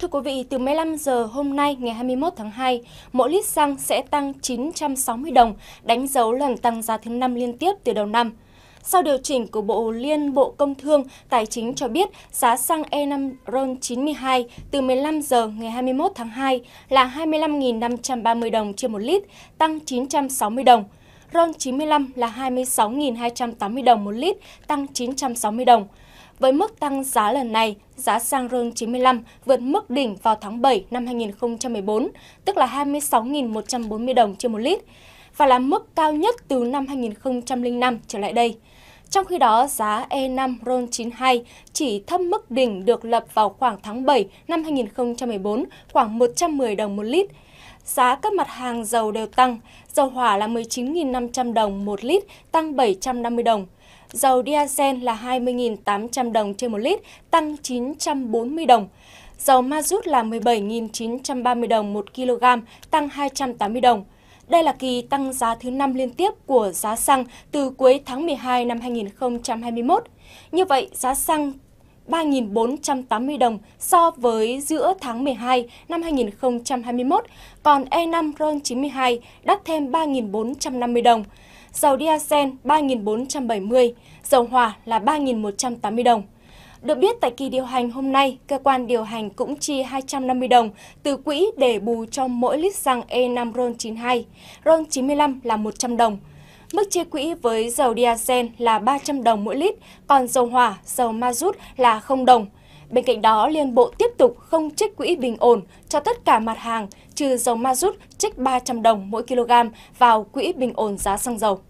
Thưa quý vị, từ 15 giờ hôm nay ngày 21 tháng 2, mỗi lít xăng sẽ tăng 960 đồng, đánh dấu lần tăng giá thứ năm liên tiếp từ đầu năm. Sau điều chỉnh của Bộ Liên Bộ Công Thương, Tài chính cho biết giá xăng E5 RON92 từ 15 giờ ngày 21 tháng 2 là 25.530 đồng trên một lít, tăng 960 đồng. RON95 là 26.280 đồng một lít, tăng 960 đồng. Với mức tăng giá lần này, giá xăng RON 95 vượt mức đỉnh vào tháng 7 năm 2014, tức là 26.140 đồng trên một lít, và là mức cao nhất từ năm 2005 trở lại đây. Trong khi đó, giá E5 RON92 chỉ thấp mức đỉnh được lập vào khoảng tháng 7 năm 2014, khoảng 110 đồng một lít. Giá các mặt hàng dầu đều tăng, dầu hỏa là 19.500 đồng một lít, tăng 750 đồng. Dầu diesel là 20.800 đồng trên một lít, tăng 940 đồng. Dầu ma rút là 17.930 đồng một kg, tăng 280 đồng. Đây là kỳ tăng giá thứ năm liên tiếp của giá xăng từ cuối tháng 12 năm 2021. Như vậy, giá xăng 3.480 đồng so với giữa tháng 12 năm 2021, còn E5 RON92 đắt thêm 3.450 đồng, dầu diesel 3.470, dầu hỏa là 3.180 đồng. Được biết tại kỳ điều hành hôm nay, cơ quan điều hành cũng chi 250 đồng từ quỹ để bù cho mỗi lít xăng E5 RON92, RON95 là 100 đồng. Mức chia quỹ với dầu diesel là 300 đồng mỗi lít, còn dầu hỏa, dầu ma rút là 0 đồng. Bên cạnh đó, Liên Bộ tiếp tục không trích quỹ bình ổn cho tất cả mặt hàng, trừ dầu ma rút trích 300 đồng mỗi kg vào quỹ bình ổn giá xăng dầu.